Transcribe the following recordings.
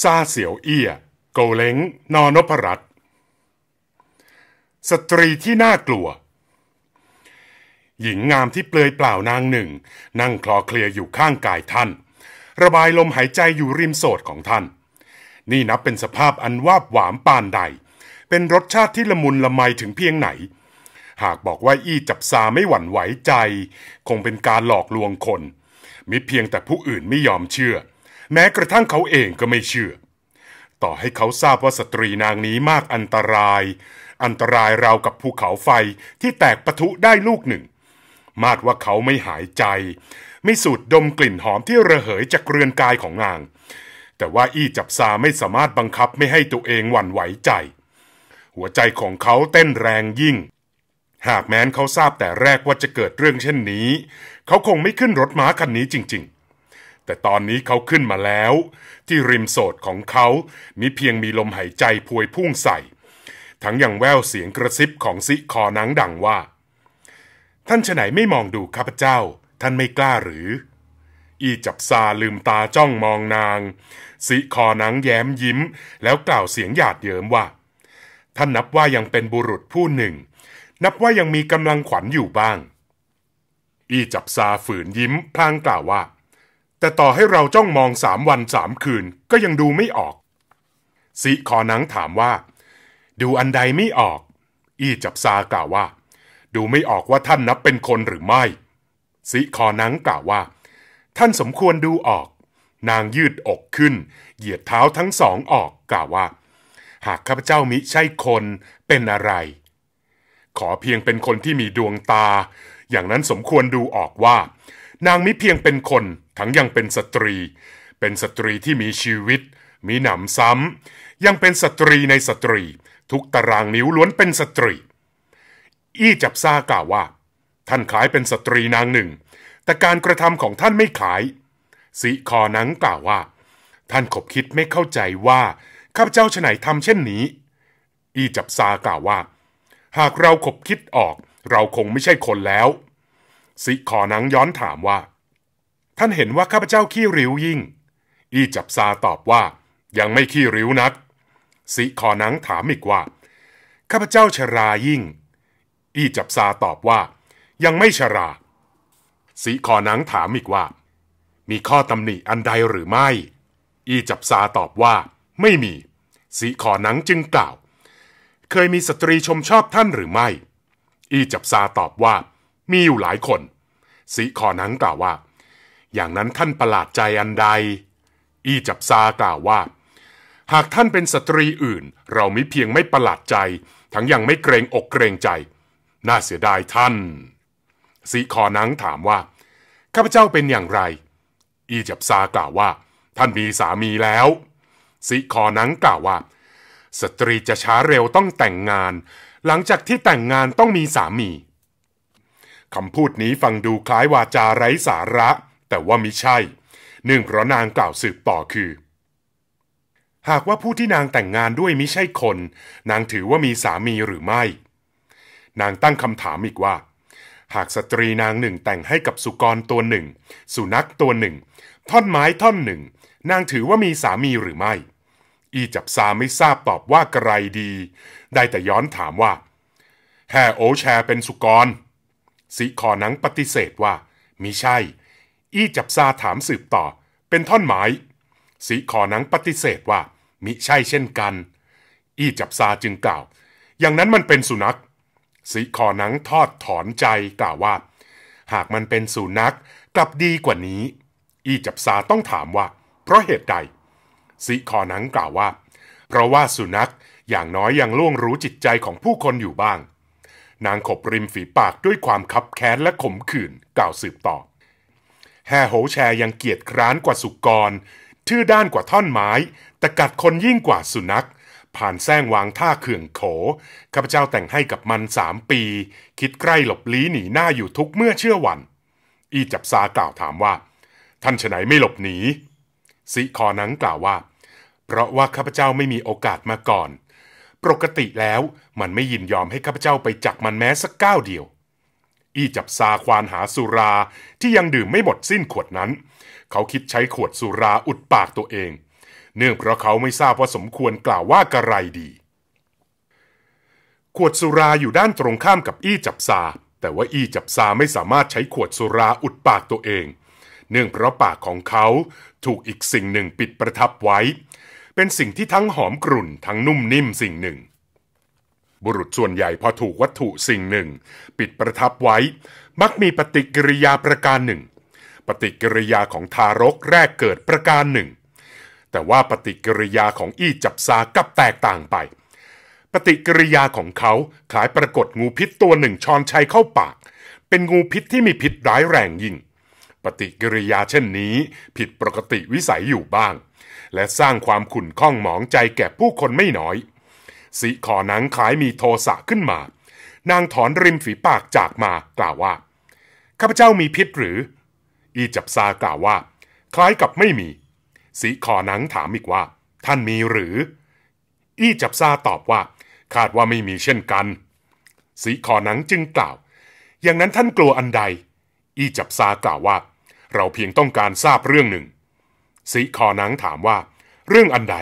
ซาเสียวเอี้ยโกเล้งนอนพรัตสตรีที่น่ากลัว หญิงงามที่เปลือยเปล่านางหนึ่ง นั่งคลอเคลียอยู่ข้างกายท่าน ระบายลมหายใจอยู่ริมโสดของท่าน นี่นับเป็นสภาพอันวาบหวามปานใด เป็นรสชาติที่ละมุนละไมถึงเพียงไหน หากบอกว่าอี้จับซาไม่หวั่นไหวใจ คงเป็นการหลอกลวงคนมิเพียงแต่ผู้อื่นไม่ยอมเชื่อแม้กระทั่งเขาเองก็ไม่เชื่อ ต่อให้เขาทราบว่าสตรีนางนี้มากอันตราย อันตรายราวกับภูเขาไฟที่แตกปะทุได้ลูกหนึ่ง มาดว่าเขาไม่หายใจ ไม่สูดดมกลิ่นหอมที่ระเหยจากเรือนกายของนาง แต่ว่าอี้จับซาไม่สามารถบังคับไม่ให้ตัวเองหวั่นไหวใจ หัวใจของเขาเต้นแรงยิ่ง หากแม้นเขาทราบแต่แรกว่าจะเกิดเรื่องเช่นนี้ เขาคงไม่ขึ้นรถม้าคันนี้จริง ๆแต่ตอนนี้เขาขึ้นมาแล้ว ที่ริมโสดของเขามิเพียงมีลมหายใจพวยพุ่งใส่ ทั้งยังแววเสียงกระซิบของซิคอนังดังว่า ท่านฉไหนไม่มองดูข้าพเจ้า ท่านไม่กล้าหรือ อีจับซาลืมตาจ้องมองนาง สิคอนังแย้มยิ้มแล้วกล่าวเสียงหยาดเยิ้มว่า ท่านนับว่ายังเป็นบุรุษผู้หนึ่ง นับว่ายังมีกำลังขวัญอยู่บ้าง อีจับซาฝืนยิ้มพลางกล่าวว่าแต่ต่อให้เราจ้องมองสามวันสามคืน ก็ยังดูไม่ออกสิคอนังถามว่า ดูอันใดไม่ออก อีจับซากล่าวว่า ดูไม่ออกว่าท่านนับเป็นคนหรือไม่สิคอนังกล่าวว่า ท่านสมควรดูออก นางยืดอกขึ้น เหยียดเท้าทั้งสองออกกล่าวว่า หากข้าพเจ้ามิใช่คนเป็นอะไร ขอเพียงเป็นคนที่มีดวงตา อย่างนั้นสมควรดูออกว่า นางมิเพียงเป็นคนทั้งยังเป็นสตรี เป็นสตรีที่มีชีวิต มีหนำซ้ำ ยังเป็นสตรีในสตรีทุกตารางนิ้วล้วนเป็นสตรี อี้จับซากล่าวว่า ท่านขายเป็นสตรีนางหนึ่ง แต่การกระทำของท่านไม่ขาย สิคอนังกล่าวว่า ท่านขบคิดไม่เข้าใจว่าข้าพเจ้าฉไหนทำเช่นนี้ อี้จับซากล่าวว่า หากเราขบคิดออก เราคงไม่ใช่คนแล้ว สิคอนังย้อนถามว่าท่านเห็นว่าข้าพเจ้าขี้ริ้วยิ่ง อีจับซาตอบว่า ยังไม่ขี้ริ้วนัก สิคอนังถามอีกว่า ข้าพเจ้าชรายิ่ง อีจับซาตอบว่า ยังไม่ชรา สิคอนังถามอีกว่า มีข้อตำหนิอันใดหรือไม่ อีจับ ซา ตอบว่า ไม่มี สิคอนังจึงกล่าว เคยมีสตรีชมชอบท่านหรือไม่ อีจับซาตอบว่า มีอยู่หลายคนสิคอนังกล่าวว่าอย่างนั้นท่านประหลาดใจอันใด อีจับซากล่าวว่า หากท่านเป็นสตรีอื่น เรามิเพียงไม่ประหลาดใจ ทั้งยังไม่เกรงอกเกรงใจ น่าเสียดายท่านสีคอนังถามว่าข้าพเจ้าเป็นอย่างไร อีจับซากล่าวว่า ท่านมีสามีแล้วสีคอนังกล่าวว่า สตรีจะช้าเร็วต้องแต่งงาน หลังจากที่แต่งงานต้องมีสามี คำพูดนี้ฟังดูคล้ายวาจาไร้สาระแต่ว่ามิใช่ หนึ่งเพราะนางกล่าวสืบต่อคือ หากว่าผู้ที่นางแต่งงานด้วยมิใช่คน นางถือว่ามีสามีหรือไม่ นางตั้งคำถามอีกว่า หากสตรีนางหนึ่งแต่งให้กับสุกรตัวหนึ่ง สุนัขตัวหนึ่ง ท่อนไม้ท่อนหนึ่ง นางถือว่ามีสามีหรือไม่ อีจับซาไม่ทราบตอบว่าไกรดี ได้แต่ย้อนถามว่าแฮโอแชร์ เป็นสุกรสิขอนังปฏิเสธว่ามิใช่อี้จับซาถามสืบต่อ เป็นท่อนไม้ สีขอนังปฏิเสธว่ามิใช่เช่นกัน อี้จับซาจึงกล่าว อย่างนั้นมันเป็นสุนัข สีขอนังทอดถอนใจกล่าวว่า หากมันเป็นสุนัขกลับดีกว่านี้ อี้จับซาต้องถามว่า เพราะเหตุใด สีขอนังกล่าวว่า เพราะว่าสุนัขอย่างน้อยยังล่วงรู้จิตใจของผู้คนอยู่บ้าง นางขบริมฝีปากด้วยความคับแค้นและขมขื่นกล่าวสืบต่อแห่โหแชยังเกียดคร้านกว่าสุกรทื่อด้านกว่าท่อนไม้แต่กัดคนยิ่งกว่าสุนัข ผ่านแซงวางท่าเขื่องโข ข้าพเจ้าแต่งให้กับมันสามปี คิดใกล้หลบลี้หนีหน้าอยู่ทุกเมื่อเชื่อวัน อีจับซากล่าวถามว่า ท่านฉไหนไม่หลบหนีสิคอนังกล่าวว่า เพราะว่าข้าพเจ้าไม่มีโอกาสมาก่อน ปกติแล้วมันไม่ยินยอมให้ข้าพเจ้าไปจับมันแม้สักก้าวเดียวอี้จับซาควานหาสุราที่ยังดื่มไม่หมดสิ้นขวดนั้น เขาคิดใช้ขวดสุราอุดปากตัวเอง เนื่องเพราะเขาไม่ทราบว่าสมควรกล่าวว่ากระไรดี ขวดสุราอยู่ด้านตรงข้ามกับอี้จับซา แต่ว่าอี้จับซาไม่สามารถใช้ขวดสุราอุดปากตัวเองเนื่องเพราะปากของเขาถูกอีกสิ่งหนึ่งปิดประทับไว้ เป็นสิ่งที่ทั้งหอมกรุ่นทั้งนุ่มนิ่มสิ่งหนึ่งบุรุษส่วนใหญ่พอถูกวัตถุสิ่งหนึ่ง ปิดประทับไว้ มักมีปฏิกิริยาประการหนึ่ง ปฏิกิริยาของทารกแรกเกิดประการหนึ่ง แต่ว่าปฏิกิริยาของอี้จับซากับแตกต่างไป ปฏิกิริยาของเขาคล้ายปรากฏงูพิษตัวหนึ่งช้อนชัยเข้าปาก เป็นงูพิษที่มีพิษร้ายแรงยิ่งปฏิกิริยาเช่นนี้ ผิดปกติวิสัยอยู่บ้าง และสร้างความขุ่นข้องหมองใจแก่ผู้คนไม่น้อยสิขอหนังคล้ายมีโทสะขึ้นมา นางถอนริมฝีปากจากมากล่าวว่า ข้าพเจ้ามีพิษหรือ อีจับซากล่าวว่า คล้ายกับไม่มี สีขอหนังถามอีกว่า ท่านมีหรือ อีจับซาตอบว่า คาดว่าไม่มีเช่นกัน สีขอหนังจึงกล่าว อย่างนั้นท่านกลัวอันใด อีจับซากล่าวว่า เราเพียงต้องการทราบเรื่องหนึ่ง สีขอหนังถามว่า เรื่องอันใด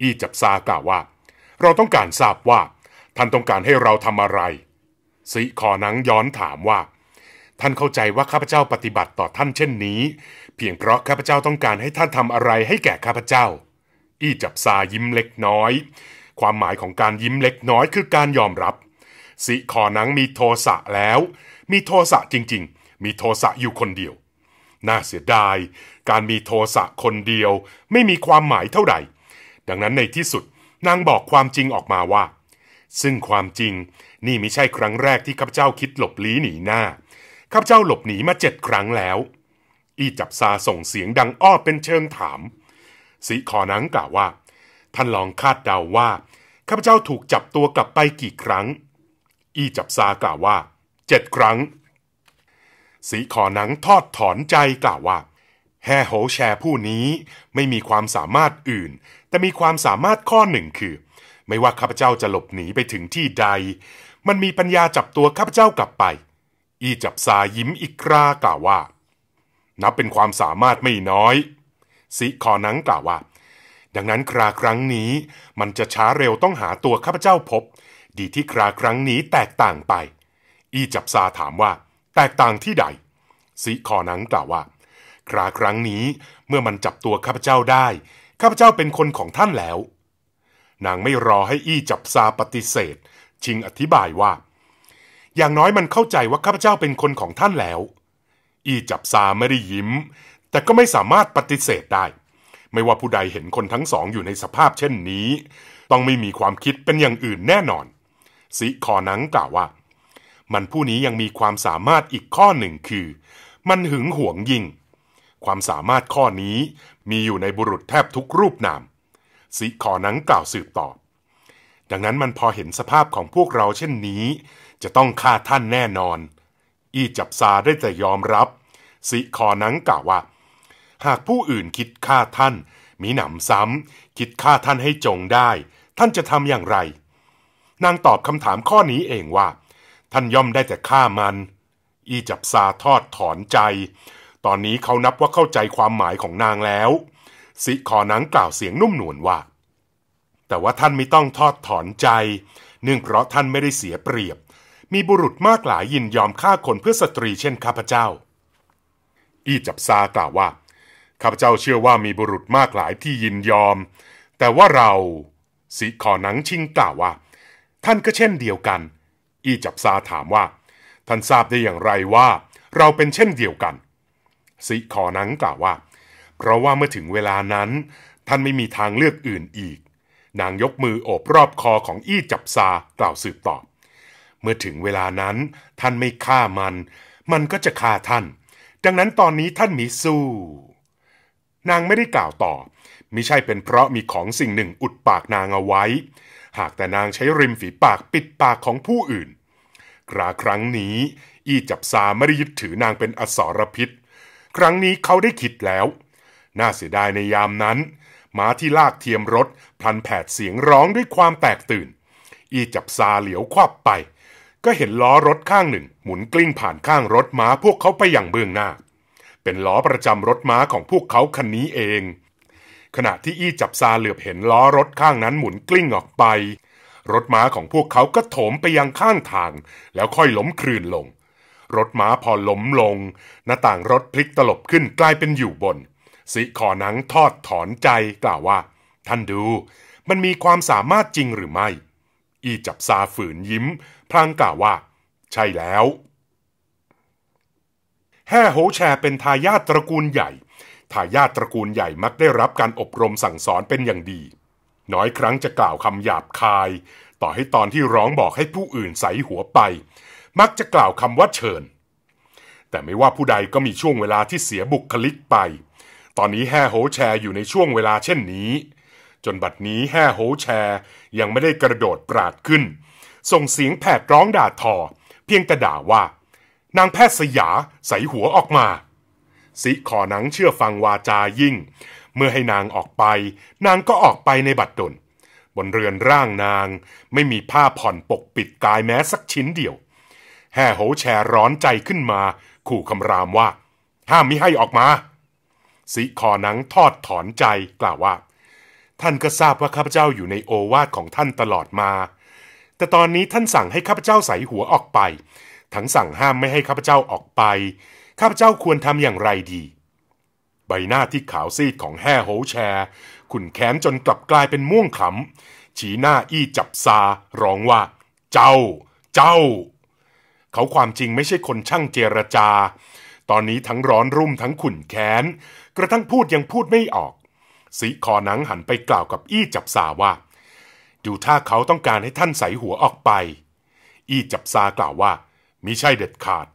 อีจับซากล่าวว่าเราต้องการทราบว่า ท่านต้องการให้เราทำอะไร สิขอนังย้อนถามว่า ท่านเข้าใจว่าข้าพเจ้าปฏิบัติต่อท่านเช่นนี้ เพียงเพราะข้าพเจ้าต้องการให้ท่านทำอะไรให้แก่ข้าพเจ้า อี้จับซายิ้มเล็กน้อย ความหมายของการยิ้มเล็กน้อยคือการยอมรับสิขอนังมีโทสะแล้ว มีโทสะจริง ๆ มีโทสะอยู่คนเดียว น่าเสียดายการมีโทสะคนเดียวไม่มีความหมายเท่าไหร่ดังนั้นในที่สุดนางบอกความจริงออกมาว่า ซึ่งความจริง นี่ไม่ใช่ครั้งแรกที่ข้าพเจ้าคิดหลบลี้หนีหน้าข้าพเจ้าหลบหนีมาเจ็ดครั้งแล้ว อีจับซาส่งเสียงดังอ้อเป็นเชิงถาม สีขอนังกล่าวว่า ท่านลองคาดเดาวว่าข้าพเจ้าถูกจับตัวกลับไปกี่ครั้ง อีจับซากล่าวว่าเจ็ดครั้ง สีขอนังทอดถอนใจกล่าวว่าแฮโฮแชร์ผู้นี้ไม่มีความสามารถอื่นแต่มีความสามารถข้อหนึ่งคือ ไม่ว่าข้าพเจ้าจะหลบหนีไปถึงที่ใด มันมีปัญญาจับตัวข้าพเจ้ากลับไป อีจับซายิ้มอีกรากล่าวว่า นับเป็นความสามารถไม่น้อย สิคอนังกล่าวว่า ดังนั้นคราครั้งนี้ มันจะช้าเร็วต้องหาตัวข้าพเจ้าพบ ดีที่คราครั้งนี้แตกต่างไป อีจับซาถามว่า แตกต่างที่ใดสิคอนังกล่าวว่า คราครั้งนี้เมื่อมันจับตัวข้าพเจ้าได้ข้าพเจ้าเป็นคนของท่านแล้วนางไม่รอให้อี้จับซาปฏิเสธชิงอธิบายว่า อย่างน้อยมันเข้าใจว่าข้าพเจ้าเป็นคนของท่านแล้ว อี้จับซาไม่ได้ยิ้ม แต่ก็ไม่สามารถปฏิเสธได้ ไม่ว่าผู้ใดเห็นคนทั้งสองอยู่ในสภาพเช่นนี้ ต้องไม่มีความคิดเป็นอย่างอื่นแน่นอน สิคอนังกล่าวว่า มันผู้นี้ยังมีความสามารถอีกข้อหนึ่งคือ มันหึงหวงยิ่งความสามารถข้อนี้มีอยู่ในบุรุษแทบทุกรูปนาม สิขอนังกล่าวสืบต่อดังนั้นมันพอเห็นสภาพของพวกเราเช่นนี้ จะต้องฆ่าท่านแน่นอน อีจับซาได้แต่ยอมรับ สิขอนังกล่าวว่า หากผู้อื่นคิดฆ่าท่าน มีหนำซ้ำคิดฆ่าท่านให้จงได้ ท่านจะทำอย่างไร นางตอบคำถามข้อนี้เองว่า ท่านย่อมได้แต่ฆ่ามัน อีจับซาทอดถอนใจตอนนี้เขานับว่าเข้าใจความหมายของนางแล้ว สิขอนังกล่าวเสียงนุ่มนวลว่า แต่ว่าท่านไม่ต้องทอดถอนใจเนื่องเพราะท่านไม่ได้เสียเปรียบ มีบุรุษมากหลายยินยอมฆ่าคนเพื่อสตรีเช่นข้าพเจ้า อีจับซากล่าวว่าข้าพเจ้าเชื่อว่ามีบุรุษมากหลายที่ยินยอม แต่ว่าเราสิขอนังชิงกล่าวว่า ท่านก็เช่นเดียวกัน อีจับซาถามว่า ท่านทราบได้อย่างไรว่า เราเป็นเช่นเดียวกันสิขอนังกล่าวว่า เพราะว่าเมื่อถึงเวลานั้น ท่านไม่มีทางเลือกอื่นอีก นางยกมือโอบรอบคอของอี้จับซากล่าวสืบต่อ เมื่อถึงเวลานั้น ท่านไม่ฆ่ามัน มันก็จะฆ่าท่าน ดังนั้นตอนนี้ท่านมีสู้ นางไม่ได้กล่าวต่อมิใช่เป็นเพราะมีของสิ่งหนึ่งอุดปากนางเอาไว้ หากแต่นางใช้ริมฝีปากปิดปากของผู้อื่นกราครั้งนี้ อี้จับซาไม่ได้ยึดถือนางเป็นอสรพิษครั้งนี้เขาได้คิดแล้ว น่าเสียดายในยามนั้น ม้าที่ลากเทียมรถพลันแผดเสียงร้องด้วยความแตกตื่น อีจับซาเหลียวควับไป ก็เห็นล้อรถข้างหนึ่ง หมุนกลิ้งผ่านข้างรถม้าพวกเขาไปอย่างเบื้องหน้า เป็นล้อประจำรถม้าของพวกเขาคันนี้เอง ขณะที่อี้จับซาเหลือบเห็นล้อรถข้างนั้นหมุนกลิ้งออกไป รถม้าของพวกเขาก็โถมไปยังข้างทาง แล้วค่อยล้มคลื่นลงรถม้าพอล้มลง หน้าต่างรถพลิกตลบขึ้นกลายเป็นอยู่บนสิขอนังทอดถอนใจกล่าวว่า ท่านดู มันมีความสามารถจริงหรือไม่ อีจับซาฝืนยิ้ม พลางกล่าวว่า ใช่แล้วแฮ่โฮแชร์เป็นทายาทตระกูลใหญ่ทายาทตระกูลใหญ่มักได้รับการอบรมสั่งสอนเป็นอย่างดี น้อยครั้งจะกล่าวคำหยาบคาย ต่อให้ตอนที่ร้องบอกให้ผู้อื่นใสหัวไปมักจะกล่าวคำว่าเชิญ แต่ไม่ว่าผู้ใดก็มีช่วงเวลาที่เสียบุคลิกไป ตอนนี้แฮโฮแชร์อยู่ในช่วงเวลาเช่นนี้ จนบัดนี้แฮโฮแชร์ยังไม่ได้กระโดดปราดขึ้น ส่งเสียงแผดร้องด่าทอ เพียงแต่ด่าว่า นางแพทย์สยาใสหัวออกมา สิขอนังเชื่อฟังวาจายิ่ง เมื่อให้นางออกไป นางก็ออกไปในบัดดลบนเรือนร่างนาง ไม่มีผ้าผ่อนปกปิดกายแม้สักชิ้นเดียวแห่โหแชร้อนใจขึ้นมา ขู่คำรามว่า ห้ามมิให้ออกมาสิคอนังทอดถอนใจกล่าวว่า ท่านก็ทราบว่าข้าพเจ้าอยู่ในโอวาทของท่านตลอดมา แต่ตอนนี้ท่านสั่งให้ข้าพเจ้าใส่หัวออกไป ทั้งสั่งห้ามไม่ให้ข้าพเจ้าออกไป ข้าพเจ้าควรทำอย่างไรดี ใบหน้าที่ขาวซีดของแห่โหแชร์ ขุนแค้นจนกลับกลายเป็นม่วงขำชี้หน้าอี้จับซา ร้องว่า เจ้า เจ้าเขาความจริงไม่ใช่คนช่างเจรจา ตอนนี้ทั้งร้อนรุ่มทั้งขุ่นแค้น กระทั่งพูดยังพูดไม่ออก สีคอหนังหันไปกล่าวกับอี้จับซา ว่า ดูท่าเขาต้องการให้ท่านใสหัวออกไป อี้จับซากล่าวว่า มิใช่เด็ดขาด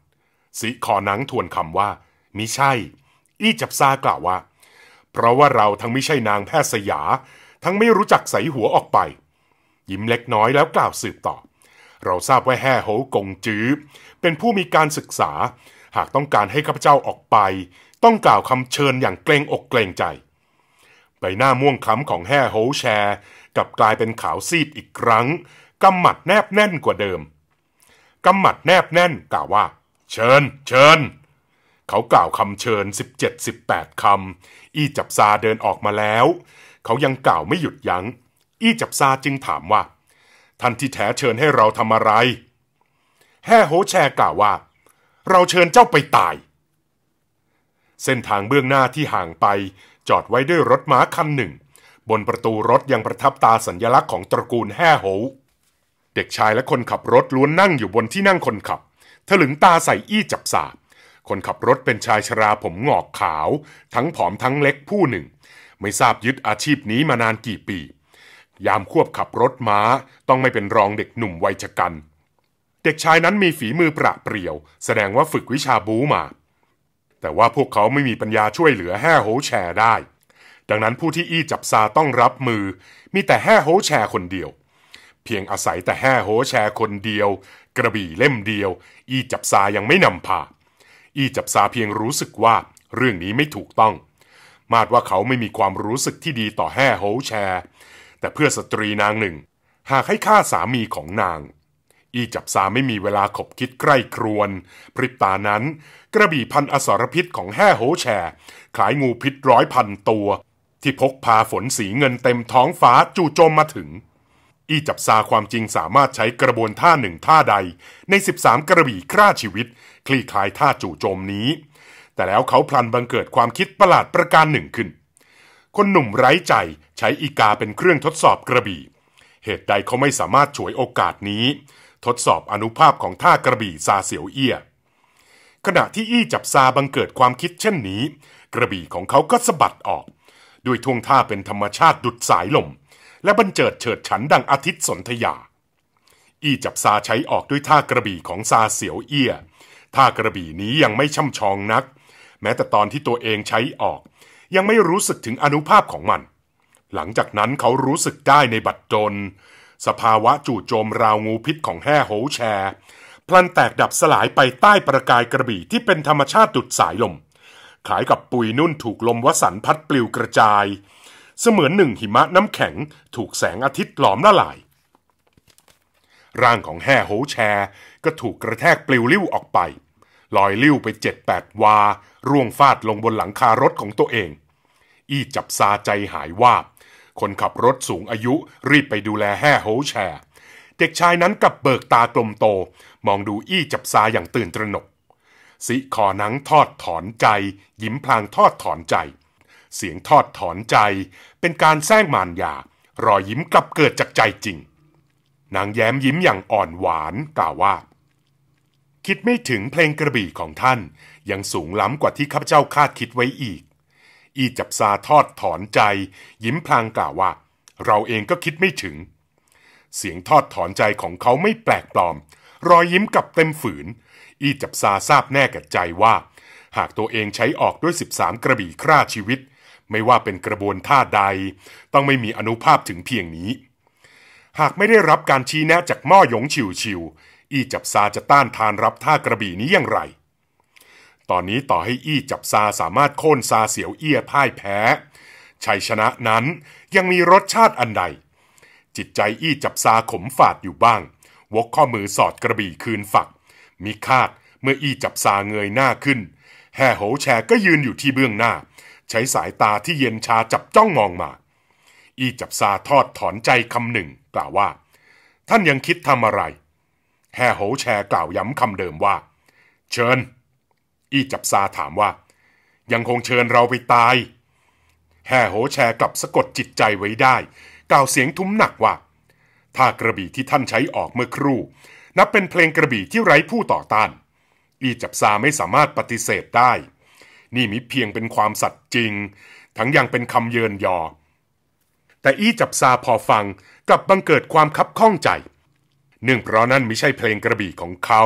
สีคอหนังทวนคำว่า มิใช่ อี้จับซากล่าวว่า เพราะว่าเราทั้งไม่ใช่นางแพทย์สยา ทั้งไม่รู้จักใสหัวออกไป ยิ้มเล็กน้อยแล้วกล่าวสืบตอบเราทราบว่าแห่โหกงจื้อเป็นผู้มีการศึกษา หากต้องการให้ข้าพเจ้าออกไปต้องกล่าวคำเชิญอย่างเกรงอกเกรงใจใบหน้าม่วงคำของแห่โหแชร์กับกลายเป็นขาวซีดอีกครั้งกำหมัดแนบแน่นกว่าเดิมกำหมัดแนบแน่นกล่าวว่า เชิญเชิญเขากล่าวคำเชิญ 17-18คำอี้จับซาเดินออกมาแล้ว เขายังกล่าวไม่หยุดยัง้งอี้จับซาจึงถามว่าท่านที่แท้เชิญให้เราทำอะไรแฮ่โฮแชกล่าวว่า เราเชิญเจ้าไปตาย เส้นทางเบื้องหน้าที่ห่างไป จอดไว้ด้วยรถม้าคันหนึ่ง บนประตูรถยังประทับตาสัญญลักษณ์ของตระกูลแฮ่โฮเด็กชายและคนขับรถล้วนนั่งอยู่บนที่นั่งคนขับ ถลึงตาใส่อี้จับสา คนขับรถเป็นชายชราผมหงอกขาว ทั้งผอมทั้งเล็กผู้หนึ่ง ไม่ทราบยึดอาชีพนี้มานานกี่ปียามควบขับรถม้า ต้องไม่เป็นรองเด็กหนุ่มวัยชะกัน เด็กชายนั้นมีฝีมือประเปรียว แสดงว่าฝึกวิชาบูมา แต่ว่าพวกเขาไม่มีปัญญาช่วยเหลือแห่โฮแชได้ ดังนั้นผู้ที่อี้จับซาต้องรับมือ มีแต่แห่โฮแชคนเดียว เพียงอาศัยแต่แห่โฮแชคนเดียว กระบี่เล่มเดียว อี้จับซายังไม่นำพา อี้จับซาเพียงรู้สึกว่าเรื่องนี้ไม่ถูกต้อง มาดว่าเขาไม่มีความรู้สึกที่ดีต่อแห่โฮแชแต่เพื่อสตรีนางหนึ่ง หากให้ฆ่าสามีของนาง อีจับซาไม่มีเวลาขบคิดใกล้ครวน พริบตานั้น กระบี่พันอสรพิษของแห่โฮแชคลายงูพิษร้อยพันตัว ที่พกพาฝนสีเงินเต็มท้องฟ้าจู่โจมมาถึง อีจับซาความจริงสามารถใช้กระบวนท่าหนึ่งท่าใด ใน 13 กระบี่ฆ่าชีวิตคลี่คลายท่าจู่โจมนี้ แต่แล้วเขาพลันบังเกิดความคิดประหลาดประการหนึ่งขึ้นคนหนุ่มไร้ใจใช้อีกาเป็นเครื่องทดสอบกระบี่เหตุใดเขาไม่สามารถฉวยโอกาสนี้ ทดสอบอนุภาพของท่ากระบี่ซาเสียวเอียขณะที่อี้จับซาบังเกิดความคิดเช่นนี้ กระบี่ของเขาก็สะบัดออก ด้วยท่วงท่าเป็นธรรมชาติดุดสายลม และบันเจิดเฉิดฉันดังอาทิตย์สนธยา อี้จับซาใช้ออกด้วยท่ากระบี่ของซาเสียวเอียท่ากระบี่นี้ยังไม่ช่ำชองนัก แม้แต่ตอนที่ตัวเองใช้ออกยังไม่รู้สึกถึงอนุภาพของมัน หลังจากนั้นเขารู้สึกได้ในบัดจน สภาวะจู่โจมราวงูพิษของแห่โหแชร์ พลันแตกดับสลายไปใต้ประกายกระบี่ที่เป็นธรรมชาติดุดสายลม ขายกับปุยนุ่นถูกลมวสันพัดปลิวกระจาย เสมือนหนึ่งหิมะน้ำแข็ง ถูกแสงอาทิตย์หลอมละลาย ร่างของแห่โหแชร์ก็ถูกกระแทกปลิวลิ้วออกไป ลอยลิ้วไปเจ็ดแปดวาร่วงฟาดลงบนหลังคารถของตัวเอง อี้จับซาใจหายวาบคนขับรถสูงอายุรีบไปดูแลแห่โฮแชร์เด็กชายนั้นกับเบิกตากลมโตมองดูอี้จับซาอย่างตื่นตระหนก สิคอนังทอดถอนใจ ยิ้มพลางทอดถอนใจ เสียงทอดถอนใจเป็นการแซงมารยารอยยิ้มกลับเกิดจากใจจริง นางแย้มยิ้มอย่างอ่อนหวานกล่าวว่าคิดไม่ถึงเพลงกระบี่ของท่าน ยังสูงล้ำกว่าที่ข้าพเจ้าคาดคิดไว้อีก อีจับซาทอดถอนใจยิ้มพลางกล่าวว่า เราเองก็คิดไม่ถึง เสียงทอดถอนใจของเขาไม่แปลกปลอม รอยยิ้มกับเต็มฝืน อีจับซาทราบแน่กับใจว่า หากตัวเองใช้ออกด้วย13กระบี่ฆ่าชีวิต ไม่ว่าเป็นกระบวนท่าใด ต้องไม่มีอนุภาพถึงเพียงนี้ หากไม่ได้รับการชี้แนะจากม่อหยงชิวชิวอี้จับซาจะต้านทานรับท่ากระบี่นี้อย่างไร ตอนนี้ต่อให้อี้จับซาสามารถโค่นซาเสียวเอี้ยพ่ายแพ้ ชัยชนะนั้นยังมีรสชาติอันใด จิตใจอี้จับซาขมฝาดอยู่บ้าง วกข้อมือสอดกระบี่คืนฝัก มีคาดเมื่ออี้จับซาเงยหน้าขึ้นแห่โหแชก็ยืนอยู่ที่เบื้องหน้า ใช้สายตาที่เย็นชาจับจ้องมองมา อี้จับซาทอดถอนใจคำหนึ่งกล่าวว่า ท่านยังคิดทำอะไรแฮโฮแชร์กล่าวย้ำคำเดิมว่า เชิญ อี้จับซาถามว่า ยังคงเชิญเราไปตาย แฮโฮแชร์กลับสะกดจิตใจไว้ได้กล่าวเสียงทุ้มหนักว่า ถ้ากระบี่ที่ท่านใช้ออกเมื่อครู่ นับเป็นเพลงกระบี่ที่ไร้ผู้ต่อต้าน อี้จับซาไม่สามารถปฏิเสธได้ นี่มิเพียงเป็นความสัตย์จริง ทั้งยังเป็นคำเยินยอ แต่อี้จับซาพอฟังกับบังเกิดความคับข้องใจเนื่องเพราะนั่นไม่ใช่เพลงกระบี่ของเขา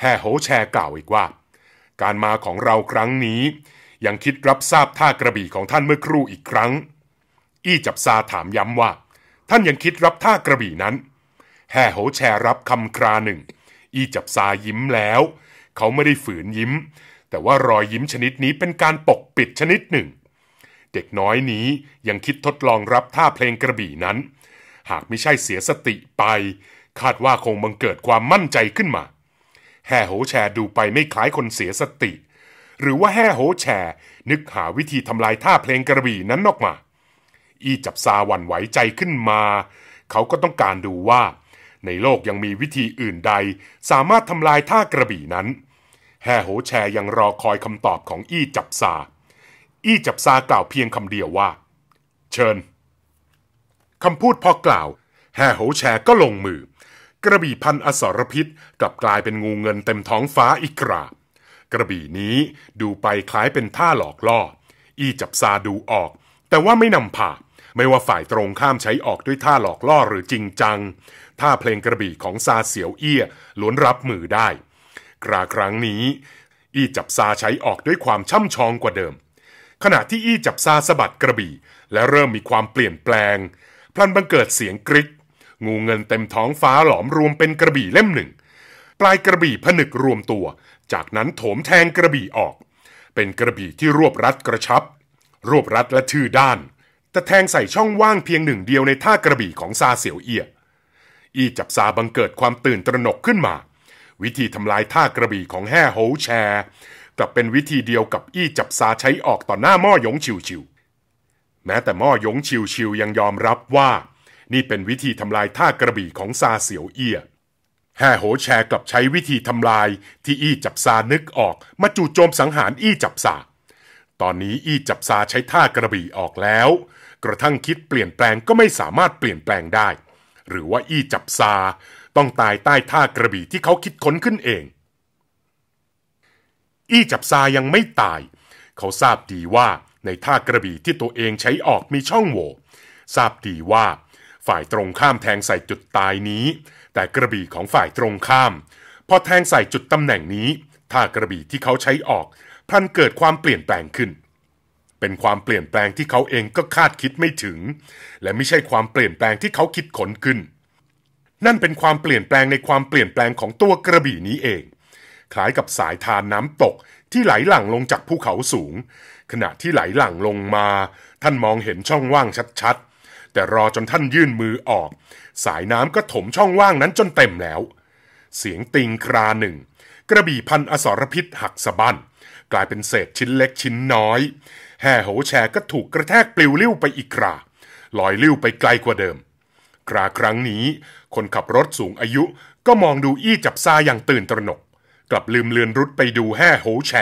แฮโฮแชร์กล่าวอีกว่า การมาของเราครั้งนี้ ยังคิดรับทราบท่ากระบี่ของท่านเมื่อครู่อีกครั้ง อี้จับซาถามย้ำว่า ท่านยังคิดรับท่ากระบี่นั้น แฮโฮแชร์รับคำคราหนึ่ง อี้จับซายิ้มแล้ว เขาไม่ได้ฝืนยิ้ม แต่ว่ารอยยิ้มชนิดนี้เป็นการปกปิดชนิดหนึ่ง เด็กน้อยนี้ยังคิดทดลองรับท่าเพลงกระบี่นั้น หากไม่ใช่เสียสติไปคาดว่าคงบังเกิดความมั่นใจขึ้นมาแห่โหแชดูไปไม่คล้ายคนเสียสติ หรือว่าแห่โหแชนึกหาวิธีทำลายท่าเพลงกระบี่นั้นออกมา อีจับซาหวั่นไหวใจขึ้นมา เขาก็ต้องการดูว่า ในโลกยังมีวิธีอื่นใดสามารถทำลายท่ากระบี่นั้นแห่โหแชยังรอคอยคำตอบของอีจับซา อีจับซากล่าวเพียงคำเดียวว่า เชิญคำพูดพอกล่าว แฮโหแชก็ลงมือกระบี่พันอสรพิษกลับกลายเป็นงูเงินเต็มท้องฟ้าอีกครา กระบี่นี้ดูไปคล้ายเป็นท่าหลอกล่อ อีจับซาดูออก แต่ว่าไม่นำผ่าไม่ว่าฝ่ายตรงข้ามใช้ออกด้วยท่าหลอกล่อหรือจริงจังท่าเพลงกระบี่ของซาเสียวเอี้ยล้วนรับมือได้กราครั้งนี้ อีจับซาใช้ออกด้วยความช่ำชองกว่าเดิม ขณะที่อีจับซาสะบัดกระบี่ และเริ่มมีความเปลี่ยนแปลงพลันบังเกิดเสียงกริกงูเงินเต็มท้องฟ้าหลอมรวมเป็นกระบี่เล่มหนึ่ง ปลายกระบี่ผนึกรวมตัว จากนั้นโถมแทงกระบี่ออก เป็นกระบี่ที่รวบรัดกระชับ รวบรัดและทื่อด้านแต่แทงใส่ช่องว่างเพียงหนึ่งเดียวในท่ากระบี่ของซาเสียวเอีย อีจับซาบังเกิดความตื่นตระหนกขึ้นมา วิธีทำลายท่ากระบี่ของแห่โฮแชร์กลับเป็นวิธีเดียวกับอี้จับซาใช้ออกต่อหน้าม่อยงชิวชิว แม้แต่ม่อยงชิวชิวยังยอมรับว่านี่เป็นวิธีทำลายท่ากระบี่ของซาเสียวเอียแฮโหแชร์กลับใช้วิธีทำลายที่อี้จับซานึกออกมาจู่โจมสังหารอี้จับซา ตอนนี้อี้จับซาใช้ท่ากระบี่ออกแล้ว กระทั่งคิดเปลี่ยนแปลงก็ไม่สามารถเปลี่ยนแปลงได้ หรือว่าอี้จับซา ต้องตายใต้ท่ากระบี่ที่เขาคิดค้นขึ้นเอง อี้จับซายังไม่ตาย เขาทราบดีว่าในท่ากระบี่ที่ตัวเองใช้ออกมีช่องโหว่ ทราบดีว่าฝ่ายตรงข้ามแทงใส่จุดตายนี้ แต่กระบี่ของฝ่ายตรงข้ามพอแทงใส่จุดตำแหน่งนี้ท่ากระบี่ที่เขาใช้ออกพลันเกิดความเปลี่ยนแปลงขึ้น เป็นความเปลี่ยนแปลงที่เขาเองก็คาดคิดไม่ถึง และไม่ใช่ความเปลี่ยนแปลงที่เขาคิดขนขึ้น นั่นเป็นความเปลี่ยนแปลงในความเปลี่ยนแปลงของตัวกระบี่นี้เองคล้ายกับสายทานน้ำตกที่ไหลหลั่งลงจากภูเขาสูง ขณะที่ไหลหลั่งลงมา ท่านมองเห็นช่องว่างชัดแต่รอจนท่านยื่นมือออก สายน้ำก็ถมช่องว่างนั้นจนเต็มแล้ว เสียงติงคราหนึ่ง กระบี่พันอสรพิษหักสะบั้นกลายเป็นเศษชิ้นเล็กชิ้นน้อย แห่โหแชก็ถูกกระแทกปลิวลิ้วไปอีกครา ลอยลิ้วไปไกลกว่าเดิม คราครั้งนี้คนขับรถสูงอายุก็มองดูอี้จับซาอย่างตื่นตระหนก กลับลืมเลือนรุดไปดูแห่โหแช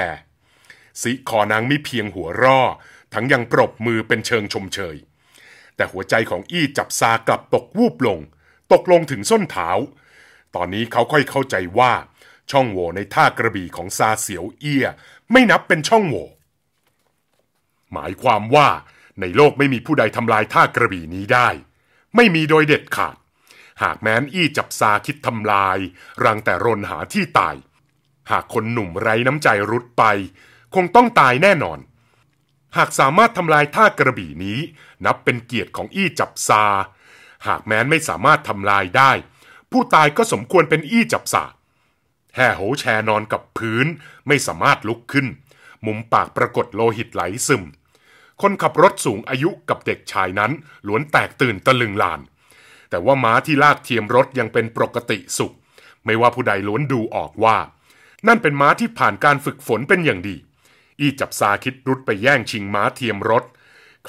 สิคอนางมิเพียงหัวร่อทั้งยังปรบมือเป็นเชิงชมเชยแต่หัวใจของอี้จับซากลับตกวูบลง ตกลงถึงส้นเท้า ตอนนี้เขาค่อยเข้าใจว่า ช่องโหว่ในท่ากระบี่ของซาเสียวเอี้ยไม่นับเป็นช่องโหว่ หมายความว่าในโลกไม่มีผู้ใดทำลายท่ากระบี่นี้ได้ ไม่มีโดยเด็ดขาด หากแม้นอี้จับซาคิดทำลายรังแต่รนหาที่ตาย หากคนหนุ่มไร้น้ำใจรุดไป คงต้องตายแน่นอน หากสามารถทำลายท่ากระบี่นี้นับเป็นเกียรติของอี้จับซา หากแม้นไม่สามารถทำลายได้ ผู้ตายก็สมควรเป็นอี้จับซา แห่โหแชนอนกับพื้นไม่สามารถลุกขึ้น มุมปากปรากฏโลหิตไหลซึมคนขับรถสูงอายุกับเด็กชายนั้นล้วนแตกตื่นตะลึงลาน แต่ว่าม้าที่ลากเทียมรถยังเป็นปกติสุข ไม่ว่าผู้ใดล้วนดูออกว่า นั่นเป็นม้าที่ผ่านการฝึกฝนเป็นอย่างดี อีจับซาคิดรุดไปแย่งชิงม้าเทียมรถ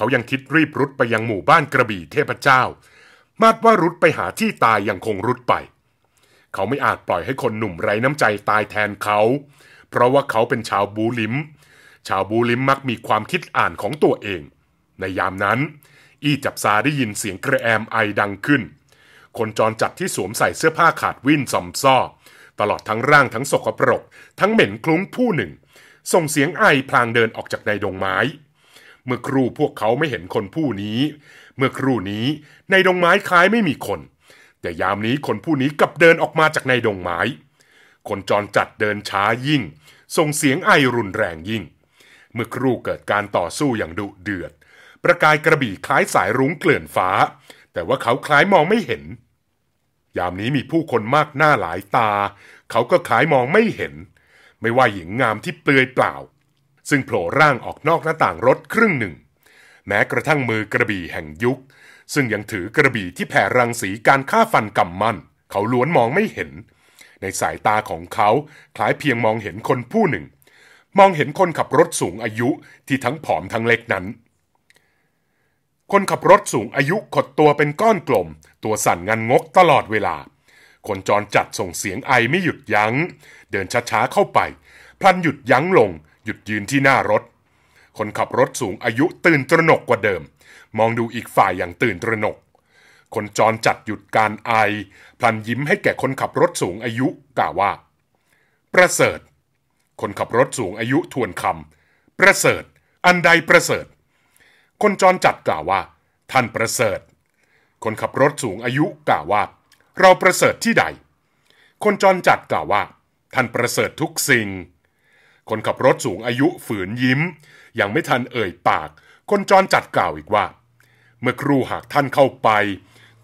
เขายังคิดรีบรุดไปยังหมู่บ้านกระบี่เทพเจ้า มาดว่ารุดไปหาที่ตายยังคงรุดไป เขาไม่อาจปล่อยให้คนหนุ่มไร้น้ำใจตายแทนเขา เพราะว่าเขาเป็นชาวบูลิม ชาวบูลิมมักมีความคิดอ่านของตัวเอง ในยามนั้น อี้จับซาได้ยินเสียงกระแอมไอดังขึ้น คนจรจัดที่สวมใส่เสื้อผ้าขาดวิ่นซอมซ้อตลอดทั้งร่างทั้งสกปรก ทั้งเหม็นคลุ้งผู้หนึ่ง ส่งเสียงไอพลางเดินออกจากในดงไม้เมื่อครู่พวกเขาไม่เห็นคนผู้นี้ เมื่อครู่นี้ในดงไม้คล้ายไม่มีคน แต่ยามนี้คนผู้นี้กลับเดินออกมาจากในดงไม้ คนจรจัดเดินช้ายิ่ง ส่งเสียงไอรุนแรงยิ่ง เมื่อครู่เกิดการต่อสู้อย่างดุเดือด ประกายกระบี่คล้ายสายรุ้งเกลื่อนฟ้า แต่ว่าเขาคล้ายมองไม่เห็น ยามนี้มีผู้คนมากหน้าหลายตา เขาก็คล้ายมองไม่เห็น ไม่ว่าหญิงงามที่เปลือยเปล่าซึ่งโผล่ร่างออกนอกหน้าต่างรถครึ่งหนึ่ง แม้กระทั่งมือกระบี่แห่งยุค ซึ่งยังถือกระบี่ที่แผ่รังสีการฆ่าฟันกำมันเขาล้วนมองไม่เห็น ในสายตาของเขาคล้ายเพียงมองเห็นคนผู้หนึ่ง มองเห็นคนขับรถสูงอายุที่ทั้งผอมทั้งเล็กนั้น คนขับรถสูงอายุขดตัวเป็นก้อนกลมตัวสั่นงันงกตลอดเวลา คนจรจัดส่งเสียงไอไม่หยุดยัง้ง เดินช้าๆเข้าไปพลันหยุดยั้งลงหยุดยืนที่หน้ารถ คนขับรถสูงอายุตื่นตระหนกกว่าเดิม มองดูอีกฝ่ายอย่างตื่นตระหนก คนจรจัดหยุดการไอ พลันยิ้มให้แก่คนขับรถสูงอายุกล่าวว่า ประเสริฐ คนขับรถสูงอายุทวนคำ ประเสริฐ อันใดประเสริฐ คนจรจัดกล่าวว่า ท่านประเสริฐ คนขับรถสูงอายุกล่าวว่า เราประเสริฐที่ใด คนจรจัดกล่าวว่า ท่านประเสริฐทุกสิ่งคนขับรถสูงอายุฝืนยิ้มยังไม่ทันเอ่ยปาก คนจรจัดกล่าวอีกว่า เมื่อครูหากท่านเข้าไป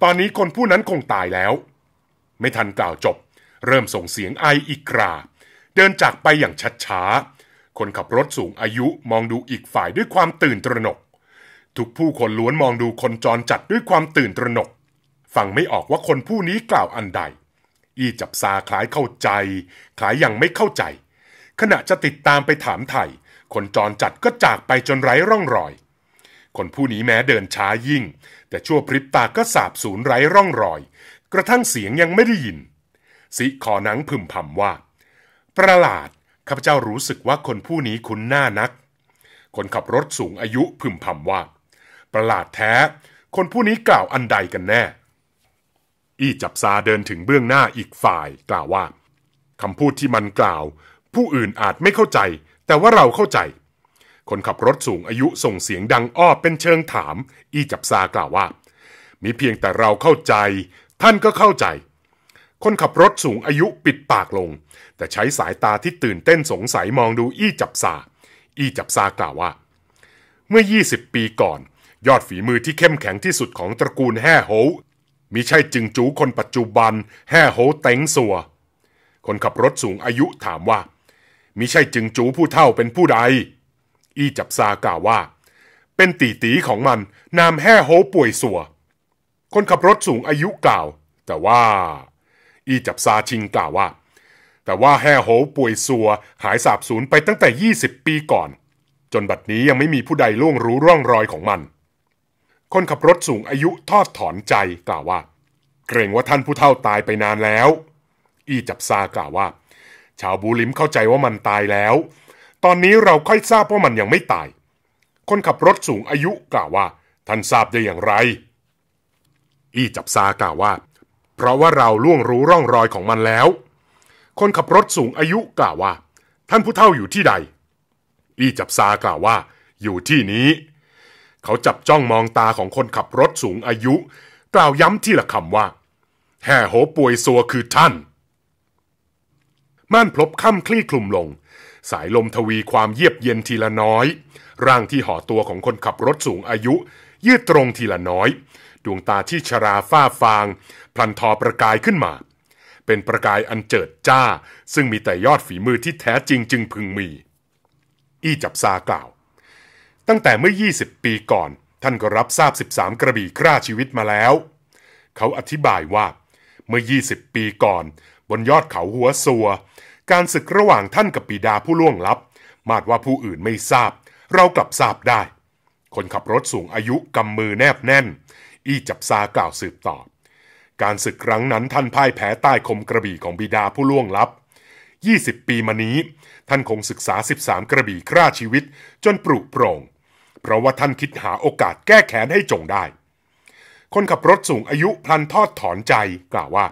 ตอนนี้คนผู้นั้นคงตายแล้ว ไม่ทันกล่าวจบ เริ่มส่งเสียงไออีกครา เดินจากไปอย่างชัดช้าคนขับรถสูงอายุมองดูอีกฝ่ายด้วยความตื่นตระหนก ทุกผู้คนล้วนมองดูคนจรจัดด้วยความตื่นตระหนกฟังไม่ออกว่าคนผู้นี้กล่าวอันใด อีจับซาคล้ายเข้าใจคล้ายยังไม่เข้าใจขณะจะติดตามไปถามไถ่คนจรจัดก็จากไปจนไร้ร่องรอย คนผู้นี้แม้เดินช้ายิ่ง แต่ชั่วพริบตาก็สาบสูญไร้ร่องรอย กระทั่งเสียงยังไม่ได้ยิน สิขอหนังพึมพำว่า ประหลาด ข้าพเจ้ารู้สึกว่าคนผู้นี้คุ้นหน้านัก คนขับรถสูงอายุพึมพำว่า ประหลาดแท้ คนผู้นี้กล่าวอันใดกันแน่ อี้จับซาเดินถึงเบื้องหน้าอีกฝ่ายกล่าวว่า คำพูดที่มันกล่าวผู้อื่นอาจไม่เข้าใจ แต่ว่าเราเข้าใจ คนขับรถสูงอายุส่งเสียงดังอ้อเป็นเชิงถาม อีจับซากล่าวว่า มีเพียงแต่เราเข้าใจ ท่านก็เข้าใจ คนขับรถสูงอายุปิดปากลงแต่ใช้สายตาที่ตื่นเต้นสงสัยมองดูอี้จับซาอี้จับซากล่าวว่า เมื่อ20ปีก่อน ยอดฝีมือที่เข้มแข็งที่สุดของตระกูลแห่โฮมิใช่จึงจูคนปัจจุบันแห่โฮเต็งสัว คนขับรถสูงอายุถามว่ามิใช่จึงจูผู้เท่าเป็นผู้ใด อีจับซากล่าวว่า เป็นตีตีของมัน นามแห่โฮป่วยสัวคนขับรถสูงอายุกล่าว แต่ว่า อีจับซาชิงกล่าวว่า แต่ว่าแห่โฮป่วยสัวหายสาบสูญไปตั้งแต่20ปีก่อน จนบัดนี้ยังไม่มีผู้ใดล่วงรู้ร่องรอยของมัน คนขับรถสูงอายุทอดถอนใจกล่าวว่า เกรงว่าท่านผู้เท่าตายไปนานแล้ว อีจับซากล่าวว่าชาวบูลิมเข้าใจว่ามันตายแล้ว ตอนนี้เราค่อยทราบว่ามันยังไม่ตาย คนขับรถสูงอายุกล่าวว่า ท่านทราบได้อย่างไร อี้จับซากล่าวว่า เพราะว่าเราล่วงรู้ร่องรอยของมันแล้ว คนขับรถสูงอายุกล่าวว่า ท่านผู้เฒ่าอยู่ที่ใด อี้จับซากล่าวว่า อยู่ที่นี้ เขาจับจ้องมองตาของคนขับรถสูงอายุ กล่าวย้ำที่ละคำว่าแห่โหป่วยซัวคือท่านม่านพลบค่ำคลี่คลุมลง สายลมทวีความเยียบเย็นทีละน้อย ร่างที่ห่อตัวของคนขับรถสูงอายุ ยืดตรงทีละน้อย ดวงตาที่ชราฝ้าฟาง พลันทอประกายขึ้นมา เป็นประกายอันเจิดจ้า ซึ่งมีแต่ยอดฝีมือที่แท้จริงจึงพึงมี อี้จับซากล่าว ตั้งแต่เมื่อ 20 ปีก่อน ท่านก็รับทราบ13กระบี่ฆ่าชีวิตมาแล้วเขาอธิบายว่า เมื่อ20ปีก่อน บนยอดเขาหัวซัวการศึกระหว่างท่านกับปีดาผู้ล่วงลับ มาดว่าผู้อื่นไม่ทราบ เรากลับทราบได้ คนขับรถสูงอายุกำมือแนบแน่น อี้จับซากล่าวสืบต่อ การศึกครั้งนั้นท่านพ่ายแพ้ใต้คมกระบี่ของบิดาผู้ล่วงลับ 20 ปีมานี้ ท่านคงศึกษา 13 กระบี่ฆ่าชีวิต จนปลุโปร่งเพราะว่าท่านคิดหาโอกาสแก้แค้นให้จงได้ คนขับรถสูงอายุพลันทอดถอนใจกล่าวว่า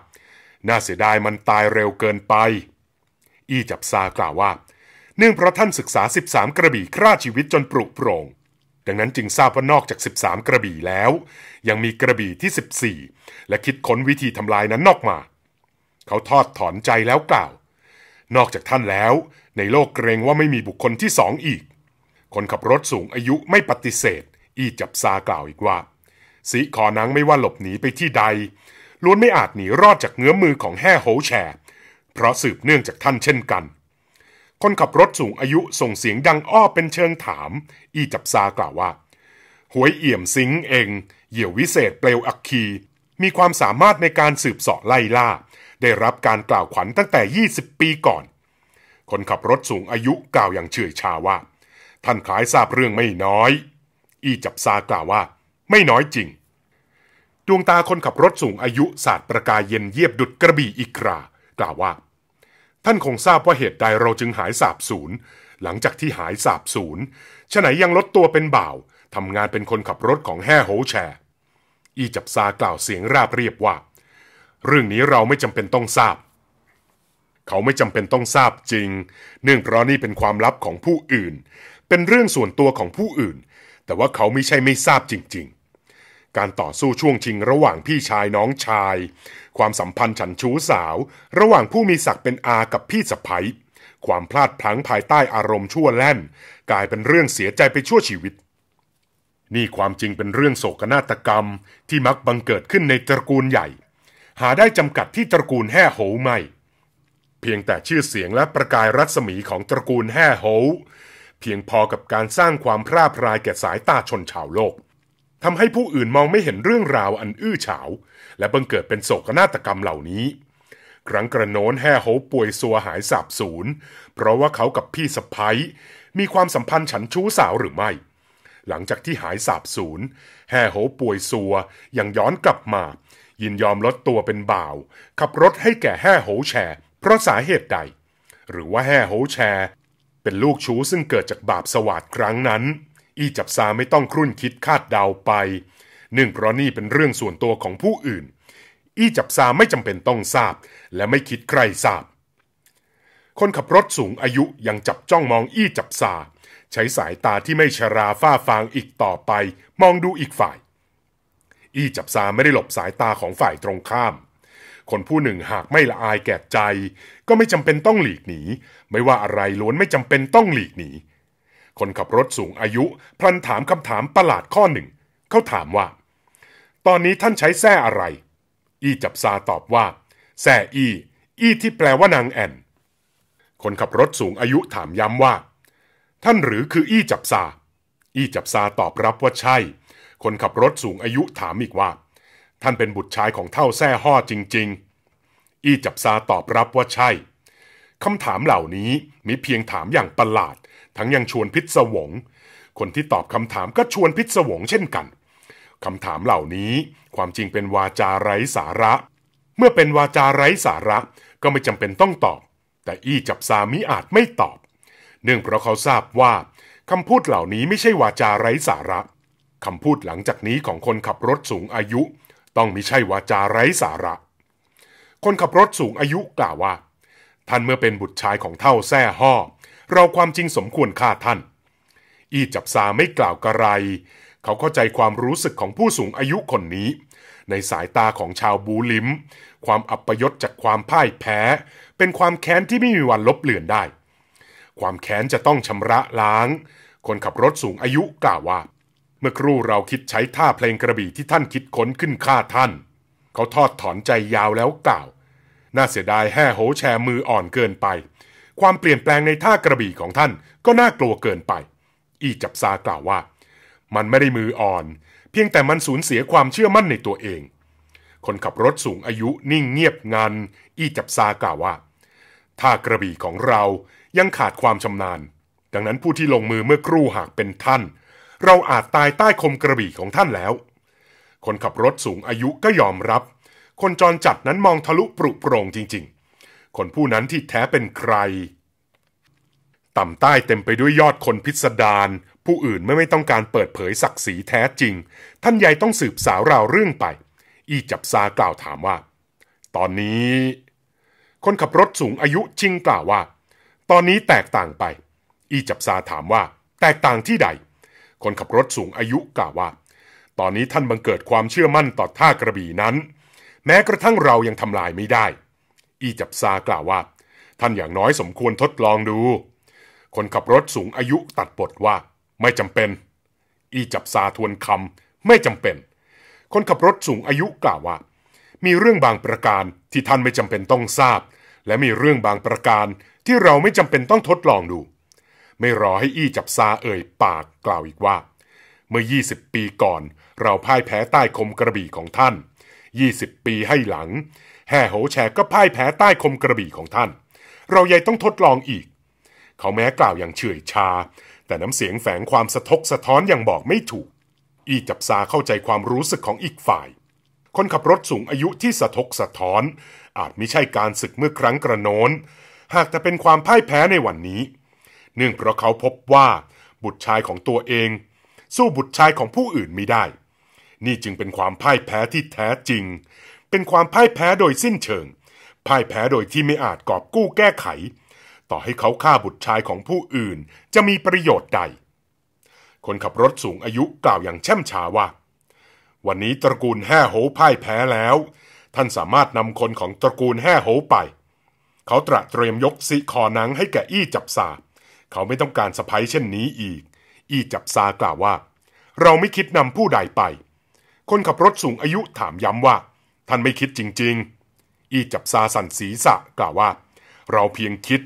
น่าเสียดายมันตายเร็วเกินไปอีจับซากล่าวว่าเนื่องเพราะท่านศึกษา 13 กระบี่ฆ่าชีวิตจนปลุกโปรง ดังนั้นจึงทราบว่านอกจาก 13 กระบี่แล้ว ยังมีกระบี่ที่ 14 และคิดค้นวิธีทำลายนั้นนอกมา เขาทอดถอนใจแล้วกล่าว นอกจากท่านแล้วในโลกเกรงว่าไม่มีบุคคลที่สองอีก คนขับรถสูงอายุไม่ปฏิเสธ อีจับซากล่าวอีกว่าสีขอนังไม่ว่าหลบหนีไปที่ใดล้วนไม่อาจหนีรอดจากเงื้อมือของแห่โฮแชเพราะสืบเนื่องจากท่านเช่นกัน คนขับรถสูงอายุส่งเสียงดังอ้อเป็นเชิงถาม อีจับซากล่าวว่า หวยเอี่ยมซิงเอง เหยี่ยววิเศษเปลวอักคี มีความสามารถในการสืบสอไล่ล่า ได้รับการกล่าวขวัญตั้งแต่ 20 ปีก่อน คนขับรถสูงอายุกล่าวอย่างเฉื่อยชาว่าท่านขายทราบเรื่องไม่น้อย อีจับซากล่าวว่า ไม่น้อยจริงดวงตาคนขับรถสูงอายุศาสตร์ประกายเย็นเยียบดุดกระบี่อีกคราล่าวว่าท่านคงทราบว่าเหตุใดเราจึงหายสาบสูญ หลังจากที่หายสาบสูญฉไหนยังลดตัวเป็นบ่าวทำงานเป็นคนขับรถของแห่โฮแชร์ อีจับซากล่าวเสียงราบเรียบว่า เรื่องนี้เราไม่จำเป็นต้องทราบ เขาไม่จำเป็นต้องทราบจริง เนื่องเพราะนี่เป็นความลับของผู้อื่น เป็นเรื่องส่วนตัวของผู้อื่น แต่ว่าเขาไม่ใช่ไม่ทราบจริง ๆ การต่อสู้ช่วงชิงระหว่างพี่ชายน้องชายความสัมพันธ์ฉันชู้สาว ระหว่างผู้มีศักดิ์เป็นอากับพี่สะพ้ยความพลาดพลั้งภายใต้อารมณ์ชั่วแล่น กลายเป็นเรื่องเสียใจไปชั่วชีวิต นี่ความจริงเป็นเรื่องโศกนาฏกรรม ที่มักบังเกิดขึ้นในตระกูลใหญ่ หาได้จำกัดที่ตระกูลแห่โห ไม่ เพียงแต่ชื่อเสียงและประกายรัศมีของตระกูลแห่โห เพียงพอกับการสร้างความพร่าพรายแก่สายตาชนชาวโลกทำให้ผู้อื่นมองไม่เห็นเรื่องราวอันอื้อฉาวและบังเกิดเป็นโศกนาฏกรรมเหล่านี้ ครั้งกระโน้นแห่โฮป่วยซัวหายสาบสูญเพราะว่าเขากับพี่สะพ้ายมีความสัมพันธ์ฉันชู้สาวหรือไม่ หลังจากที่หายสาบสูญแห่โฮป่วยซัวยังย้อนกลับมา ยินยอมลดตัวเป็นบ่าว ขับรถให้แก่แห่โฮแชเพราะสาเหตุใด หรือว่าแห่โฮแชเป็นลูกชู้ซึ่งเกิดจากบาปสวัสดครั้งนั้น อีจับซาไม่ต้องครุ่นคิดคาดเดาไปเนื่องเพราะนี่เป็นเรื่องส่วนตัวของผู้อื่น อีจับซาไม่จำเป็นต้องทราบ และไม่คิดใครทราบ คนขับรถสูงอายุยังจับจ้องมองอี้จับซา ใช้สายตาที่ไม่ชราฝ้าฟางอีกต่อไป มองดูอีกฝ่าย อี้จับซาไม่ได้หลบสายตาของฝ่ายตรงข้าม คนผู้หนึ่งหากไม่ละอายแก่ใจ ก็ไม่จำเป็นต้องหลีกหนี ไม่ว่าอะไรล้วนไม่จำเป็นต้องหลีกหนีคนขับรถสูงอายุพลันถามคำถามประหลาดข้อหนึ่ง เขาถามว่าตอนนี้ท่านใช้แซ่อะไร อีจับซาตอบว่าแซ่อี อีที่แปลว่านางแอนคนขับรถสูงอายุถามย้ำว่า ท่านหรือคืออี้จับซา อี้จับซาตอบรับว่าใช่ คนขับรถสูงอายุถามอีกว่า ท่านเป็นบุตรชายของเท่าแซ่ห่อจริงๆ อี้จับซาตอบรับว่าใช่ คำถามเหล่านี้มีเพียงถามอย่างประหลาด ทั้งยังชวนพิศวงคนที่ตอบคำถามก็ชวนพิศวงเช่นกันคำถามเหล่านี้ความจริงเป็นวาจาไร้สาระ เมื่อเป็นวาจาไร้สาระก็ไม่จำเป็นต้องตอบ แต่อี้จับซามิอาจไม่ตอบ เนื่องเพราะเขาทราบว่าคำพูดเหล่านี้ไม่ใช่วาจาไร้สาระคำพูดหลังจากนี้ของคนขับรถสูงอายุ ต้องมิใช่วาจาไร้สาระ คนขับรถสูงอายุกล่าวว่า ท่านเมื่อเป็นบุตรชายของเท่าแซ่ห่อเราความจริงสมควรฆ่าท่านอีจับซาไม่กล่าวกระไรเขาเข้าใจความรู้สึกของผู้สูงอายุคนนี้ ในสายตาของชาวบูลิมความอัปยศจากความพ่ายแพ้ เป็นความแค้นที่ไม่มีวันลบเลือนได้ ความแค้นจะต้องชำระล้างคนขับรถสูงอายุกล่าวว่า เมื่อครู่เราคิดใช้ท่าเพลงกระบี่ที่ท่านคิดค้นขึ้นฆ่าท่าน เขาทอดถอนใจยาวแล้วกล่าว น่าเสียดายแห่โหแชมืออ่อนเกินไป ความเปลี่ยนแปลงในท่ากระบี่ของท่าน ก็น่ากลัวเกินไป อีจับซากล่าวว่ามันไม่ได้มืออ่อน เพียงแต่มันสูญเสียความเชื่อมั่นในตัวเอง คนขับรถสูงอายุนิ่งเงียบงันอี้จับซากล่าวว่า ถ้ากระบี่ของเรายังขาดความชำนาญ ดังนั้นผู้ที่ลงมือเมื่อครู่หากเป็นท่าน เราอาจตายใต้คมกระบี่ของท่านแล้ว คนขับรถสูงอายุก็ยอมรับ คนจรจัดนั้นมองทะลุปรุโปร่งจริงๆ คนผู้นั้นที่แท้เป็นใครต่ำใต้เต็มไปด้วยยอดคนพิสดาร ผู้อื่นไม่ไม่ต้องการเปิดเผยศักดิ์ศรีแท้จริง ท่านใหญ่ต้องสืบสาวราวเรื่องไป อีจับซากล่าวถามว่า ตอนนี้ คนขับรถสูงอายุชิงกล่าวว่า ตอนนี้แตกต่างไป อีจับซาถามว่า แตกต่างที่ใด คนขับรถสูงอายุกล่าวว่า ตอนนี้ท่านบังเกิดความเชื่อมั่นต่อท่ากระบี่นั้น แม้กระทั่งเรายังทำลายไม่ได้ อีจับซากล่าวว่า ท่านอย่างน้อยสมควรทดลองดูคนขับรถสูงอายุตัดบทว่า ไม่จำเป็น อีจับซาทวนคำไม่จำเป็น คนขับรถสูงอายุกล่าวว่า มีเรื่องบางประการที่ท่านไม่จำเป็นต้องทราบ และมีเรื่องบางประการที่เราไม่จำเป็นต้องทดลองดู ไม่รอให้อี้จับซาเอ่ย ปากกล่าวอีกว่า เมื่อ20ปีก่อน เราพ่ายแพ้ใต้คมกระบี่ของท่าน20ปีให้หลัง แห่โหแชก็พ่ายแพ้ใต้คมกระบี่ของท่าน เราใหญ่ต้องทดลองอีกเขาแม้กล่าวอย่างเฉื่อยชา แต่น้ำเสียงแฝงความสะทกสะท้อนอย่างบอกไม่ถูก อีจับซาเข้าใจความรู้สึกของอีกฝ่าย คนขับรถสูงอายุที่สะทกสะท้อนอาจไม่ใช่การศึกเมื่อครั้งกระโน้นหากแต่เป็นความพ่ายแพ้ในวันนี้ เนื่องเพราะเขาพบว่าบุตรชายของตัวเอง สู้บุตรชายของผู้อื่นไม่ได้ นี่จึงเป็นความพ่ายแพ้ที่แท้จริง เป็นความพ่ายแพ้โดยสิ้นเชิง พ่ายแพ้โดยที่ไม่อาจกอบกู้แก้ไขต่อให้เขาฆ่าบุตรชายของผู้อื่น จะมีประโยชน์ใด คนขับรถสูงอายุกล่าวอย่างแช่มช้าว่า วันนี้ตระกูลแห่โหพ่ายแพ้แล้ว ท่านสามารถนำคนของตระกูลแห่โหไป เขาตระเตรียมยกซิคอนังให้แก่อี้จับซาเขาไม่ต้องการสะพ้ยเช่นนี้อีก อี้จับซากล่าวว่า เราไม่คิดนำผู้ใดไป คนขับรถสูงอายุถามย้ำว่า ท่านไม่คิดจริงๆ อี้จับซาสั่นศีรษะ กล่าวว่า เราเพียงคิด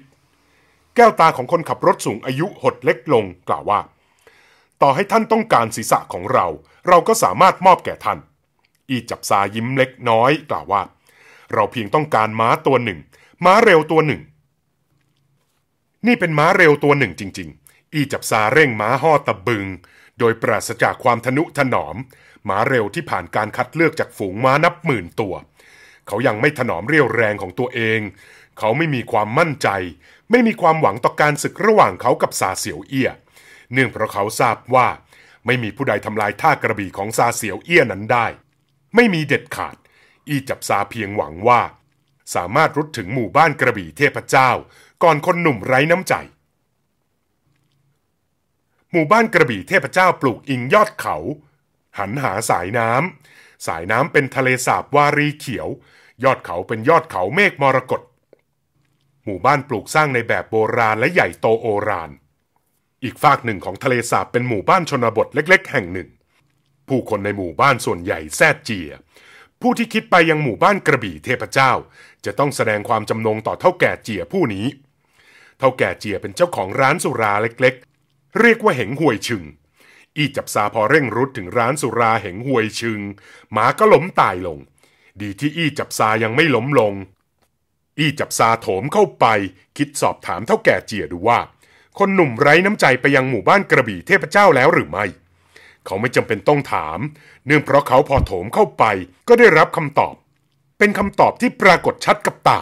แก้วตาของคนขับรถสูงอายุหดเล็กลง กล่าวว่า ต่อให้ท่านต้องการศีรษะของเรา เราก็สามารถมอบแก่ท่านอีจับซายิ้มเล็กน้อย กล่าวว่า เราเพียงต้องการม้าตัวหนึ่ง ม้าเร็วตัวหนึ่ง นี่เป็นม้าเร็วตัวหนึ่งจริง ๆ อีจับซาเร่งม้าห่อตะบึง โดยปราศจากความทนุถนอม ม้าเร็วที่ผ่านการคัดเลือกจากฝูงม้านับหมื่นตัว เขายังไม่ถนอมเรี่ยวแรงของตัวเอง เขาไม่มีความมั่นใจไม่มีความหวังต่อการศึกระหว่างเขากับซาเสียวเอี้ยเนื่องเพราะเขาทราบว่า ไม่มีผู้ใดทำลายท่ากระบี่ของซาเสียวเอี้ยนั้นได้ ไม่มีเด็ดขาด อีจับซาเพียงหวังว่า สามารถรุดถึงหมู่บ้านกระบี่เทพเจ้า ก่อนคนหนุ่มไร้น้ำใจ หมู่บ้านกระบี่เทพเจ้าปลูกอิงยอดเขา หันหาสายน้ำสายน้ำเป็นทะเลสาบวารีเขียว ยอดเขาเป็นยอดเขาเมฆมรกตหมู่บ้านปลูกสร้างในแบบโบราณและใหญ่โตโอราน อีกฝากหนึ่งของทะเลสาบเป็นหมู่บ้านชนบทเล็กๆ แห่งหนึ่ง ผู้คนในหมู่บ้านส่วนใหญ่แซดเจีย ผู้ที่คิดไปยังหมู่บ้านกระบี่เทพเจ้าจะต้องแสดงความจำนงต่อเท่าแก่เจียผู้นี้ เท่าแก่เจียเป็นเจ้าของร้านสุราเล็กๆ เรียกว่าเหงหวยชึงอีจับซาพอเร่งรุดถึงร้านสุราเหงหวยชึงหมาก็ล้มตายลง ดีที่อี้จับซายังไม่ล้มลงอี้จับซาโถมเข้าไป คิดสอบถามเท่าแก่เจียดูว่า คนหนุ่มไร้น้ำใจไปยังหมู่บ้านกระบี่เทพเจ้าแล้วหรือไม่ เขาไม่จำเป็นต้องถาม เนื่องเพราะเขาพอโถมเข้าไปก็ได้รับคำตอบ เป็นคำตอบที่ปรากฏชัดกับตา